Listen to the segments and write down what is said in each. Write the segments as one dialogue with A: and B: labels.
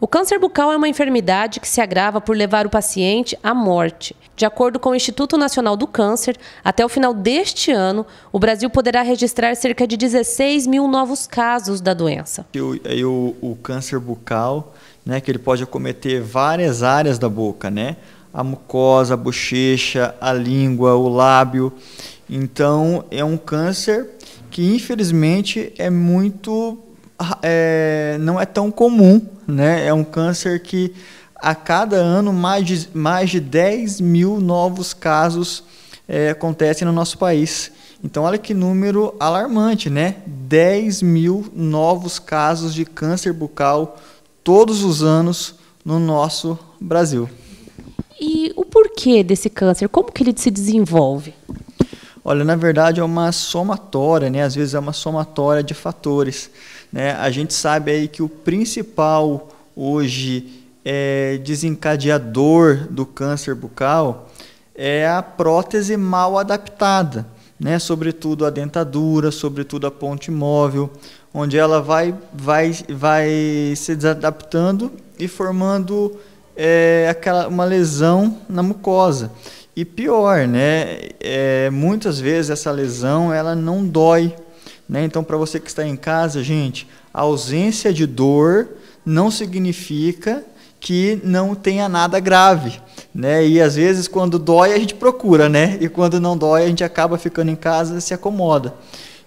A: O câncer bucal é uma enfermidade que se agrava por levar o paciente à morte. De acordo com o Instituto Nacional do Câncer, até o final deste ano, o Brasil poderá registrar cerca de 16 mil novos casos da doença.
B: o, o, câncer bucal, né, que ele pode acometer várias áreas da boca, né? A mucosa, a bochecha, a língua, o lábio. Então, é um câncer que infelizmente é muito é, não é tão comum, né? É um câncer que a cada ano mais de, mais de 10 mil novos casos é, acontecem no nosso país. Então, olha que número alarmante, né? 10 mil novos casos de câncer bucal todos os anos no nosso Brasil. E o porquê desse câncer? Como que ele se desenvolve? Olha, na verdade é uma somatória, né? Às vezes é uma somatória de fatores, né? A gente sabe aí que o principal hoje é, desencadeador do câncer bucal é a prótese mal adaptada, né? Sobretudo a dentadura, sobretudo a ponte móvel, onde ela vai, vai, vai se desadaptando e formando é, aquela, uma lesão na mucosa. E pior, né? É, muitas vezes essa lesão ela não dói. Né? Então, para você que está em casa, gente, a ausência de dor não significa que não tenha nada grave, né? E às vezes quando dói a gente procura, né? E quando não dói a gente acaba ficando em casa e se acomoda.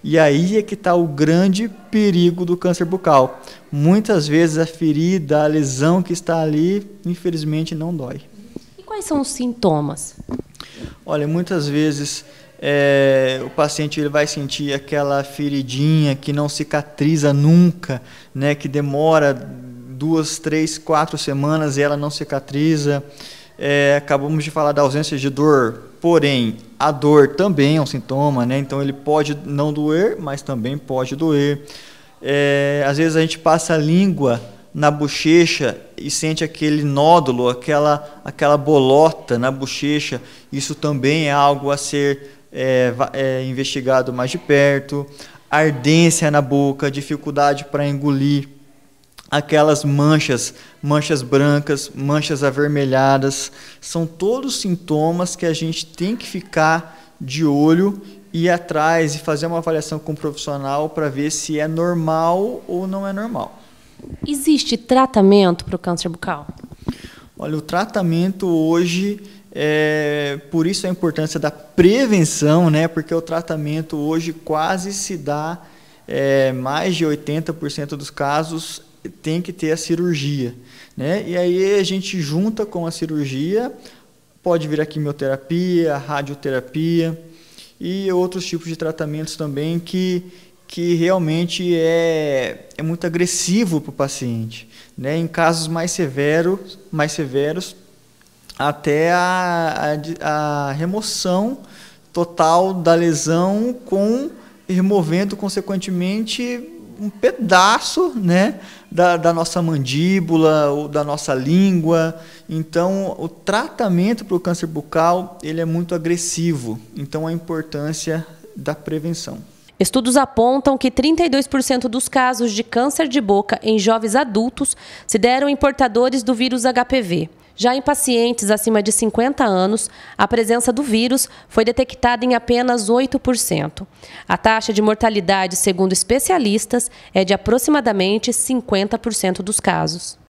B: E aí é que está o grande perigo do câncer bucal. Muitas vezes a ferida, a lesão que está ali, infelizmente não dói quais são os sintomas? Olha, muitas vezes é, o paciente ele vai sentir aquela feridinha que não cicatriza nunca, né, que demora duas, três, quatro semanas e ela não cicatriza. É, acabamos de falar da ausência de dor, porém a dor também é um sintoma, né? Então ele pode não doer, mas também pode doer. É, às vezes a gente passa a língua na bochecha e sente aquele nódulo, aquela, aquela bolota na bochecha, isso também é algo a ser é, é, investigado mais de perto. Ardência na boca, dificuldade para engolir, aquelas manchas, manchas brancas, manchas avermelhadas, são todos sintomas que a gente tem que ficar de olho ir atrás e fazer uma avaliação com o um profissional para ver se é normal ou não é normal.
A: Existe tratamento para o
B: câncer bucal? Olha, o tratamento hoje é, por isso a importância da prevenção, né? Porque o tratamento hoje quase se dá é, mais de 80% dos casos tem que ter a cirurgia, né? E aí a gente junta com a cirurgia, pode vir a quimioterapia, a radioterapia e outros tipos de tratamentos também que que realmente é, é muito agressivo para o paciente. Né? Em casos mais severos, mais severos até a, a, a remoção total da lesão com removendo consequentemente um pedaço né, da, da, nossa mandíbula ou da nossa língua. Então, o tratamento para o câncer bucal ele é muito agressivo. Então, a importância da prevenção.
A: Estudos apontam que 32% dos casos de câncer de boca em jovens adultos se deram em portadores do vírus HPV. Já em pacientes acima de 50 anos, a presença do vírus foi detectada em apenas 8%. A taxa de mortalidade, segundo especialistas, é de aproximadamente 50% dos casos.